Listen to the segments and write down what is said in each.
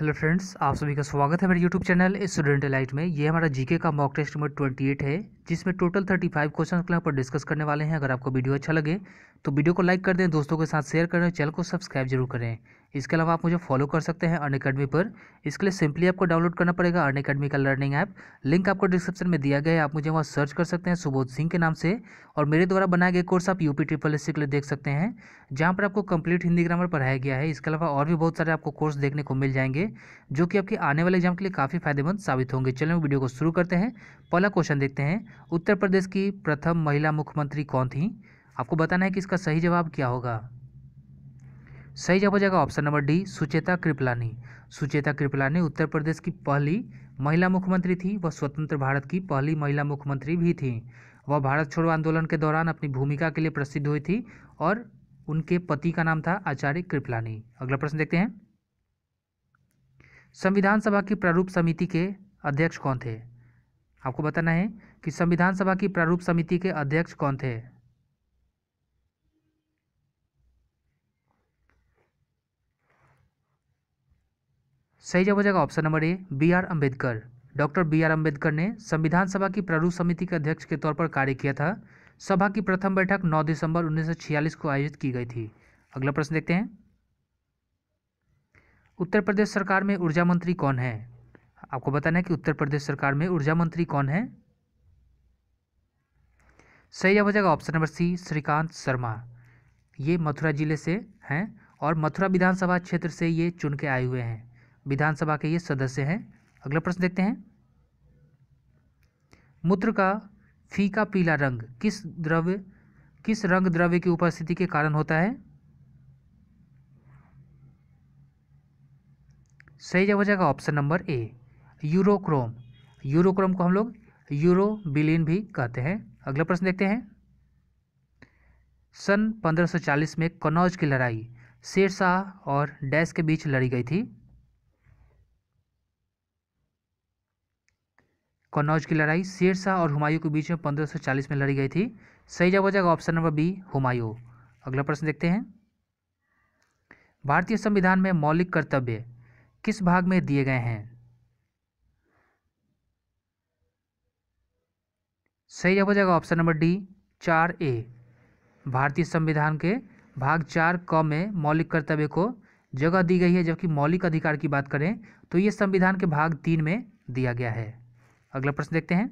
hello friends आप सभी का स्वागत है मेरे यूट्यूब चैनल स्टूडेंट लाइट में ये हमारा जीके का mock test number twenty eight है जिसमें टोटल थर्टी फाइव क्वेश्चन के पर डिस्कस करने वाले हैं अगर आपको वीडियो अच्छा लगे तो वीडियो को लाइक कर दें दोस्तों के साथ शेयर करें चैनल को सब्सक्राइब जरूर करें इसके अलावा आप मुझे फॉलो कर सकते हैं अन अकेडमी पर इसके लिए सिंपली आपको डाउनलोड करना पड़ेगा अन अकेडमी का लर्निंग ऐप लिंक आपको डिस्क्रिप्शन में दिया गया है आप मुझे वहाँ सर्च कर सकते हैं सुबोध सिंह के नाम से और मेरे द्वारा बनाए गए कोर्स आप यूपी ट्रिपल एस के लिए देख सकते हैं जहाँ पर आपको कंप्लीट हिंदी ग्रामर पढ़ाया गया है इसके अलावा और भी बहुत सारे आपको कोर्स देखने को मिल जाएंगे जो कि आपके आने वाले एग्जाम के लिए काफ़ी फायदेमंद साबित होंगे चलो वीडियो को शुरू करते हैं पहला क्वेश्चन देखते हैं उत्तर प्रदेश की प्रथम महिला मुख्यमंत्री कौन थी आपको बताना है कि इसका सही जवाब क्या होगा सही जवाब हो जाएगा option number D Sucheta Kripalani Sucheta Kripalani Uttar Pradesh की पहली महिला मुख्यमंत्री थी वह स्वतंत्र भारत की पहली महिला मुख्यमंत्री भी थी वह भारत छोड़ो आंदोलन के दौरान अपनी भूमिका के लिए प्रसिद्ध हुई थी और उनके पति का नाम था आचार्य कृपलानी अगला प्रश्न देखते हैं संविधान सभा की प्रारूप समिति के अध्यक्ष कौन थे आपको बताना है कि संविधान सभा की प्रारूप समिति के अध्यक्ष कौन थे सही जवाब हो जाएगा option number A B R Ambedkar doctor B R Ambedkar ने संविधान सभा की प्रारूप समिति के अध्यक्ष के तौर पर कार्य किया था सभा की प्रथम बैठक 9 दिसंबर 1946 को आयोजित की गई थी अगला प्रश्न देखते हैं उत्तर प्रदेश सरकार में ऊर्जा मंत्री कौन है आपको बताना है कि उत्तर प्रदेश सरकार में ऊर्जा मंत्री कौन है सही हो जाएगा option number C Shrikant Sharma ये मथुरा जिले से हैं और मथुरा विधानसभा क्षेत्र से ये चुन के आए हुए हैं विधानसभा के ये सदस्य हैं अगला प्रश्न देखते हैं मूत्र का फीका पीला रंग किस द्रव्य किस रंग द्रव्य की उपस्थिति के कारण होता है सही जवाब हो जाएगा option number A urochrome urochrome को हम लोग यूरोबिलिन भी कहते हैं अगला प्रश्न देखते हैं सन 1540 में कनौज की लड़ाई शेरशाह और डैश के बीच लड़ी गई थी कन्नौज की लड़ाई शेरशाह और हुमायूं के बीच में 1540 में लड़ी गई थी सही जवाब हो जाएगा ऑप्शन नंबर बी हुमायूं अगला प्रश्न देखते हैं भारतीय संविधान में मौलिक कर्तव्य किस भाग में दिए गए हैं सही जवाब हो जाएगा ऑप्शन नंबर डी चार ए भारतीय संविधान के भाग चार क में मौलिक कर्तव्य को जगह दी गई है जबकि मौलिक अधिकार की बात करें तो ये संविधान के भाग तीन में दिया गया है अगला प्रश्न देखते हैं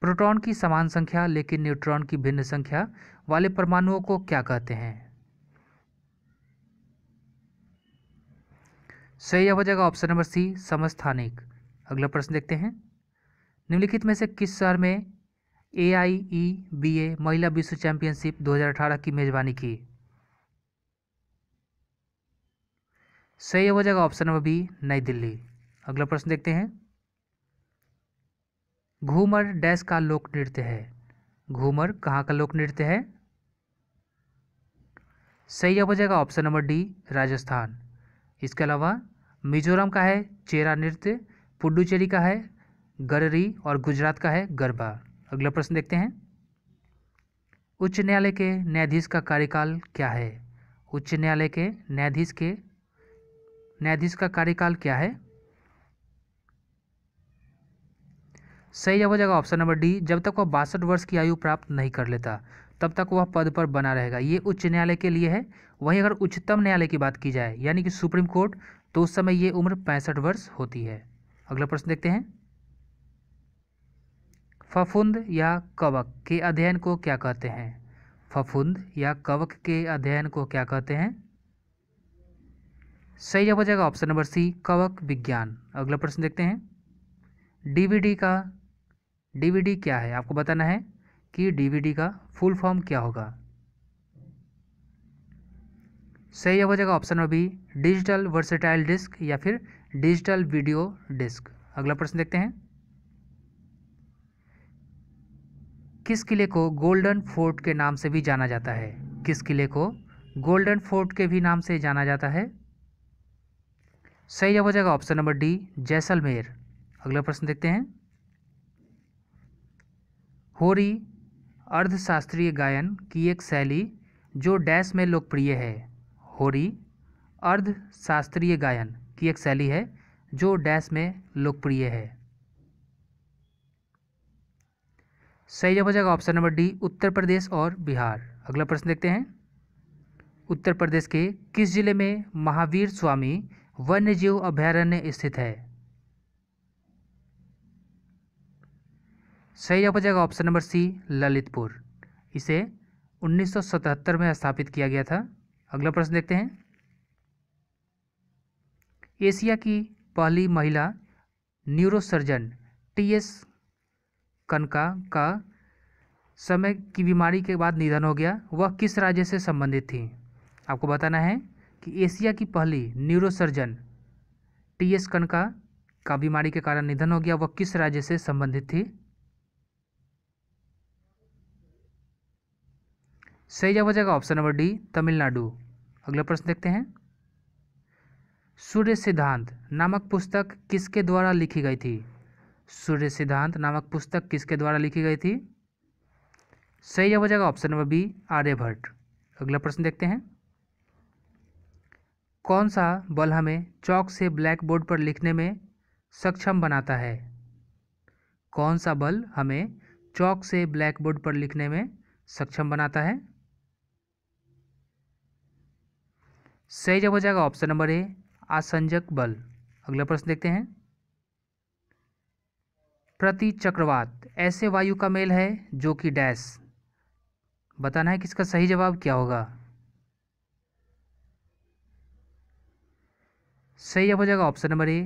प्रोटॉन की समान संख्या लेकिन न्यूट्रॉन की भिन्न संख्या वाले परमाणुओं को क्या कहते हैं सही हो जाएगा ऑप्शन नंबर सी समस्थानिक अगला प्रश्न देखते हैं निम्नलिखित में से किस शहर में ए आई ई बी ए महिला विश्व चैंपियनशिप 2018 की मेजबानी की सही हो जाएगा ऑप्शन नंबर बी नई दिल्ली अगला प्रश्न देखते हैं घूमर डैश का लोक नृत्य है घूमर कहाँ का लोक नृत्य है सही हो जाएगा ऑप्शन नंबर डी राजस्थान इसके अलावा मिजोरम का है चेरा नृत्य पुडुचेरी का है गररी और गुजरात का है गरबा अगला प्रश्न देखते हैं उच्च न्यायालय के न्यायाधीश का कार्यकाल क्या है उच्च न्यायालय के न्यायाधीश के न्यायाधीश का कार्यकाल क्या है सही जवाब हो जाएगा ऑप्शन नंबर डी जब तक वह बासठ वर्ष की आयु प्राप्त नहीं कर लेता तब तक वह पद पर बना रहेगा ये उच्च न्यायालय के लिए है वहीं अगर उच्चतम न्यायालय की बात की जाए यानी कि सुप्रीम कोर्ट तो उस समय ये उम्र पैंसठ वर्ष होती है अगला प्रश्न देखते हैं फफुंद या कवक के अध्ययन को क्या कहते हैं फफुंद या कवक के अध्ययन को क्या कहते हैं सही जवाब हो जाएगा ऑप्शन नंबर सी कवक विज्ञान अगला प्रश्न देखते हैं डीवीडी का डीवीडी क्या है आपको बताना है कि डीवीडी का फुल फॉर्म क्या होगा सही जवाब हो जाएगा option number B digital versatile disc या फिर डिजिटल वीडियो डिस्क अगला प्रश्न देखते हैं किस किले को गोल्डन फोर्ट के नाम से भी जाना जाता है किस किले को गोल्डन फोर्ट के भी नाम से जाना जाता है सही जवाब हो जाएगा ऑप्शन नंबर डी जैसलमेर अगला प्रश्न देखते हैं होरी अर्धशास्त्रीय गायन की एक शैली जो डैश में लोकप्रिय है होरी अर्धशास्त्रीय गायन की एक शैली है जो डैश में लोकप्रिय है सही जवाब हो जाएगा option number D Uttar Pradesh और बिहार अगला प्रश्न देखते हैं उत्तर प्रदेश के किस जिले में महावीर स्वामी वन्य जीव अभ्यारण्य स्थित है सही जवाब हो जाएगा ऑप्शन नंबर सी ललितपुर इसे 1977 में स्थापित किया गया था अगला प्रश्न देखते हैं एशिया की पहली महिला न्यूरोसर्जन टी एस कनका का समय की बीमारी के बाद निधन हो गया वह किस राज्य से संबंधित थी आपको बताना है कि एशिया की पहली न्यूरोसर्जन टी एस कनका का बीमारी के कारण निधन हो गया वह किस राज्य से संबंधित थी सही जवाब हो जाएगा ऑप्शन नंबर डी तमिलनाडु अगला प्रश्न देखते हैं सूर्य सिद्धांत नामक पुस्तक किसके द्वारा लिखी गई थी सूर्य सिद्धांत नामक पुस्तक किसके द्वारा लिखी गई थी सही जवाब हो जाएगा ऑप्शन नंबर बी आर्यभट्ट अगला प्रश्न देखते हैं कौन सा बल हमें चौक से ब्लैक बोर्ड पर लिखने में सक्षम बनाता है कौन सा बल हमें चौक से ब्लैक बोर्ड पर लिखने में सक्षम बनाता है सही जवाब हो जाएगा ऑप्शन नंबर ए आसंजक बल अगला प्रश्न देखते हैं प्रति चक्रवात ऐसे वायु का मेल है जो कि डैश बताना है कि इसका सही जवाब क्या होगा सही जवाब हो जाएगा ऑप्शन नंबर ए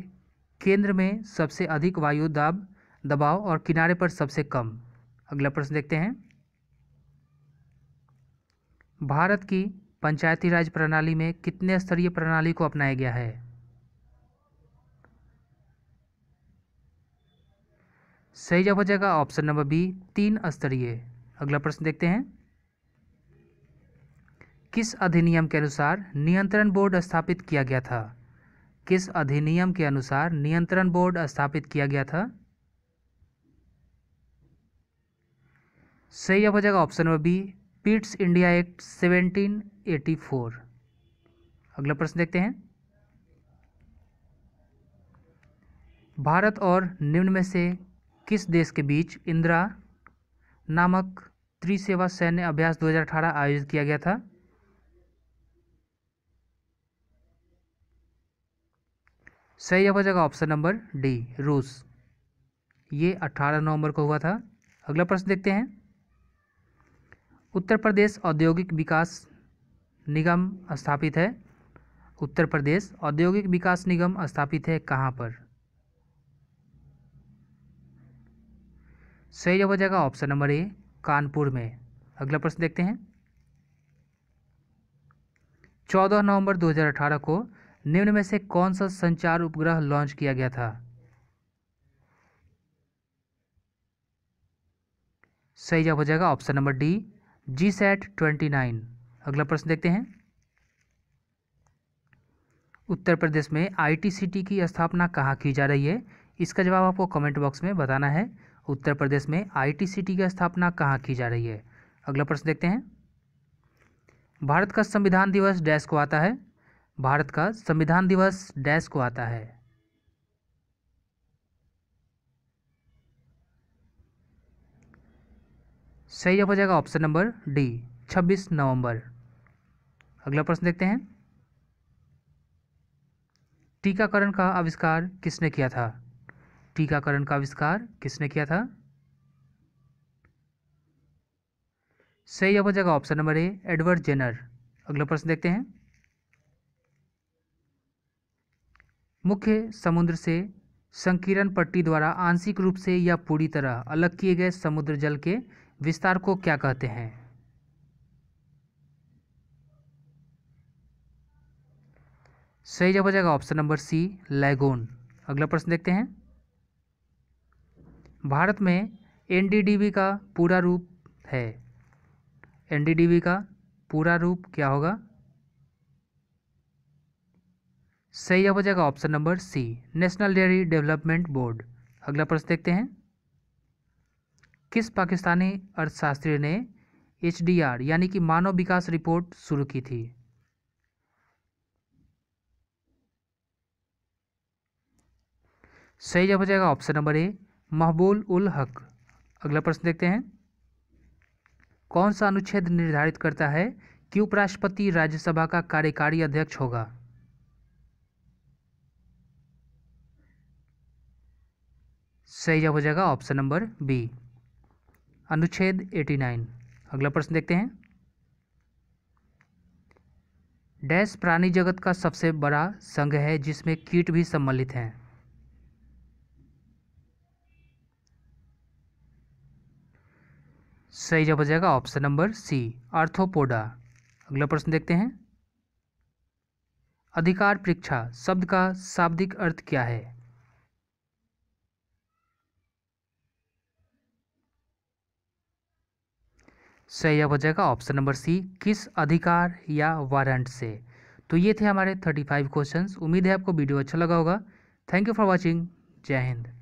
केंद्र में सबसे अधिक वायु दाब दबाव और किनारे पर सबसे कम अगला प्रश्न देखते हैं भारत की पंचायती राज प्रणाली में कितने स्तरीय प्रणाली को अपनाया गया है सही जवाब हो जाएगा ऑप्शन नंबर बी तीन स्तरीय अगला प्रश्न देखते हैं किस अधिनियम के अनुसार नियंत्रण बोर्ड स्थापित किया गया था किस अधिनियम के अनुसार नियंत्रण बोर्ड स्थापित किया गया था सही जवाब हो जाएगा option number B Pitt's India act 1784 अगला प्रश्न देखते हैं भारत और निम्न में से किस देश के बीच इंदिरा नामक त्रिसेवा सैन्य अभ्यास 2018 आयोजित किया गया था सही हो जाएगा ऑप्शन नंबर डी रूस ये 18 नवंबर को हुआ था अगला प्रश्न देखते हैं उत्तर प्रदेश औद्योगिक विकास निगम स्थापित है उत्तर प्रदेश औद्योगिक विकास निगम स्थापित है कहाँ पर सही जवाब हो जाएगा ऑप्शन नंबर ए कानपुर में अगला प्रश्न देखते हैं 14 नवंबर 2018 को निम्न में से कौन सा संचार उपग्रह लॉन्च किया गया था सही जवाब हो जाएगा option number D GSAT twenty nine अगला प्रश्न देखते हैं उत्तर प्रदेश में आईटीसीटी की स्थापना कहाँ की जा रही है इसका जवाब आपको कमेंट बॉक्स में बताना है उत्तर प्रदेश में आईटी सिटी की स्थापना कहाँ की जा रही है अगला प्रश्न देखते हैं भारत का संविधान दिवस डैश को आता है भारत का संविधान दिवस डैश को आता है सही हो जाएगा ऑप्शन नंबर डी 26 नवंबर अगला प्रश्न देखते हैं टीकाकरण का आविष्कार किसने किया था टीकाकरण का आविष्कार किसने किया था सही अब पर जाएगा option number A Edward Jenner अगला प्रश्न देखते हैं मुख्य समुद्र से संकीर्ण पट्टी द्वारा आंशिक रूप से या पूरी तरह अलग किए गए समुद्र जल के विस्तार को क्या कहते हैं सही जवाब हो जाएगा ऑप्शन नंबर सी लैगोन अगला प्रश्न देखते हैं भारत में एन का पूरा रूप है एन का पूरा रूप क्या होगा सही जवाब हो जाएगा option number C national dairy development board अगला प्रश्न देखते हैं किस पाकिस्तानी अर्थशास्त्री ने एच यानी कि मानव विकास रिपोर्ट शुरू की थी सही जवाब हो जाएगा ऑप्शन नंबर ए महबूल उल हक अगला प्रश्न देखते हैं कौन सा अनुच्छेद निर्धारित करता है कि उपराष्ट्रपति राज्यसभा का कार्यकारी अध्यक्ष होगा सही जवाब हो जाएगा ऑप्शन नंबर बी अनुच्छेद 89 अगला प्रश्न देखते हैं डैश प्राणी जगत का सबसे बड़ा संघ है जिसमें कीट भी सम्मिलित हैं सही जवाब हो जाएगा ऑप्शन नंबर सी आर्थोपोडा अगला प्रश्न देखते हैं अधिकार परीक्षा शब्द का शाब्दिक अर्थ क्या है सही जवाब हो जाएगा ऑप्शन नंबर सी किस अधिकार या वारंट से तो ये थे हमारे थर्टी फाइव क्वेश्चन उम्मीद है आपको वीडियो अच्छा लगा होगा थैंक यू फॉर वॉचिंग जय हिंद